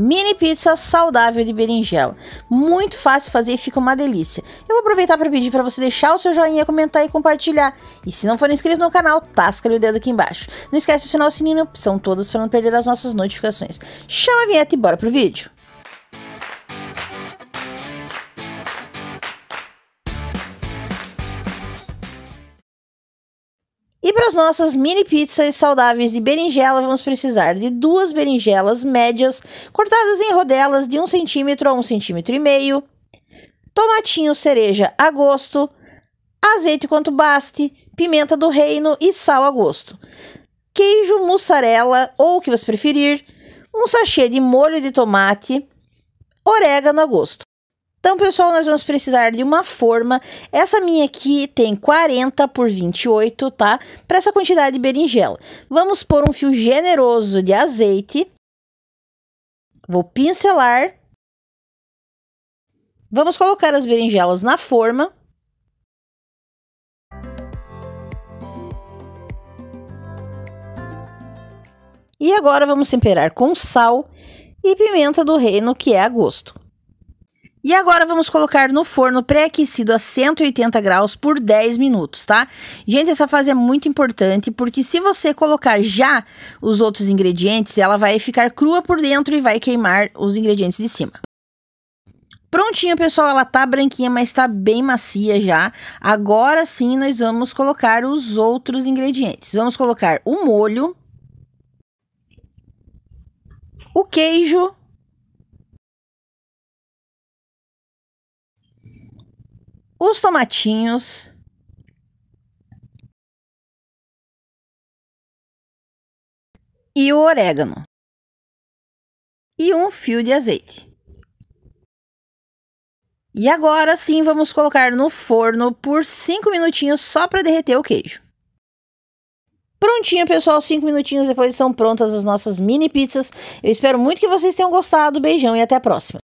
Mini pizza saudável de berinjela. Muito fácil fazer e fica uma delícia. Eu vou aproveitar para pedir para você deixar o seu joinha, comentar e compartilhar. E se não for inscrito no canal, tasca o dedo aqui embaixo. Não esquece de acionar o sininho, são todas para não perder as nossas notificações. Chama a vinheta e bora pro vídeo. E para as nossas mini pizzas saudáveis de berinjela, vamos precisar de duas berinjelas médias, cortadas em rodelas de 1 cm a 1,5 cm, tomatinho cereja a gosto, azeite quanto baste, pimenta do reino e sal a gosto. Queijo mussarela ou o que você preferir, um sachê de molho de tomate, orégano a gosto. Então, pessoal, nós vamos precisar de uma forma. Essa minha aqui tem 40 por 28, tá? Para essa quantidade de berinjela. Vamos pôr um fio generoso de azeite. Vou pincelar. Vamos colocar as berinjelas na forma. E agora vamos temperar com sal e pimenta do reino, que é a gosto. E agora vamos colocar no forno pré-aquecido a 180 graus por 10 minutos, tá? Gente, essa fase é muito importante porque se você colocar já os outros ingredientes, ela vai ficar crua por dentro e vai queimar os ingredientes de cima. Prontinho, pessoal, ela tá branquinha, mas tá bem macia já. Agora sim, nós vamos colocar os outros ingredientes. Vamos colocar o molho, o queijo, os tomatinhos. E o orégano. E um fio de azeite. E agora sim vamos colocar no forno por 5 minutinhos só para derreter o queijo. Prontinho, pessoal. Cinco minutinhos depois estão prontas as nossas mini pizzas. Eu espero muito que vocês tenham gostado. Beijão e até a próxima.